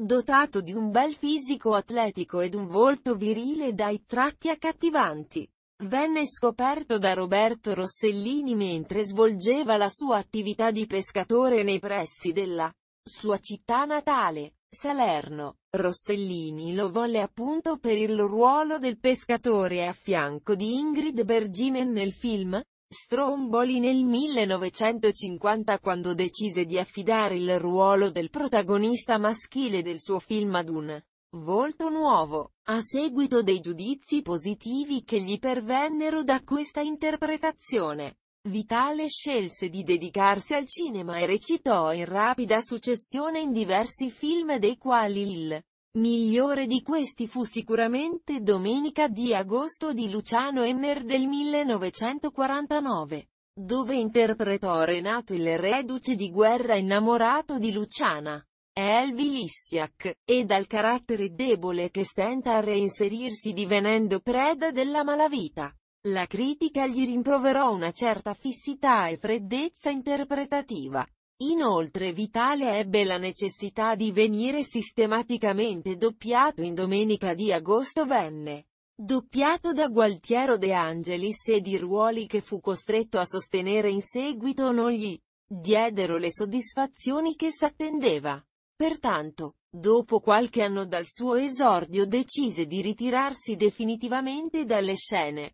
Dotato di un bel fisico atletico ed un volto virile dai tratti accattivanti. Venne scoperto da Roberto Rossellini mentre svolgeva la sua attività di pescatore nei pressi della sua città natale, Salerno. Rossellini lo volle appunto per il ruolo del pescatore a fianco di Ingrid Bergimen nel film Stromboli nel 1950 quando decise di affidare il ruolo del protagonista maschile del suo film ad un volto nuovo, a seguito dei giudizi positivi che gli pervennero da questa interpretazione. Vitale scelse di dedicarsi al cinema e recitò in rapida successione in diversi film dei quali il Migliore di questi fu sicuramente Domenica di agosto di Luciano Emmer del 1949, dove interpretò Renato il reduce di guerra innamorato di Luciana. Elvi Lissiak, e dal carattere debole che stenta a reinserirsi divenendo preda della malavita. La critica gli rimproverò una certa fissità e freddezza interpretativa. Inoltre Vitale ebbe la necessità di venire sistematicamente doppiato in domenica di agosto venne doppiato da Gualtiero De Angelis e di ruoli che fu costretto a sostenere in seguito non gli diedero le soddisfazioni che s'attendeva. Pertanto, dopo qualche anno dal suo esordio decise di ritirarsi definitivamente dalle scene.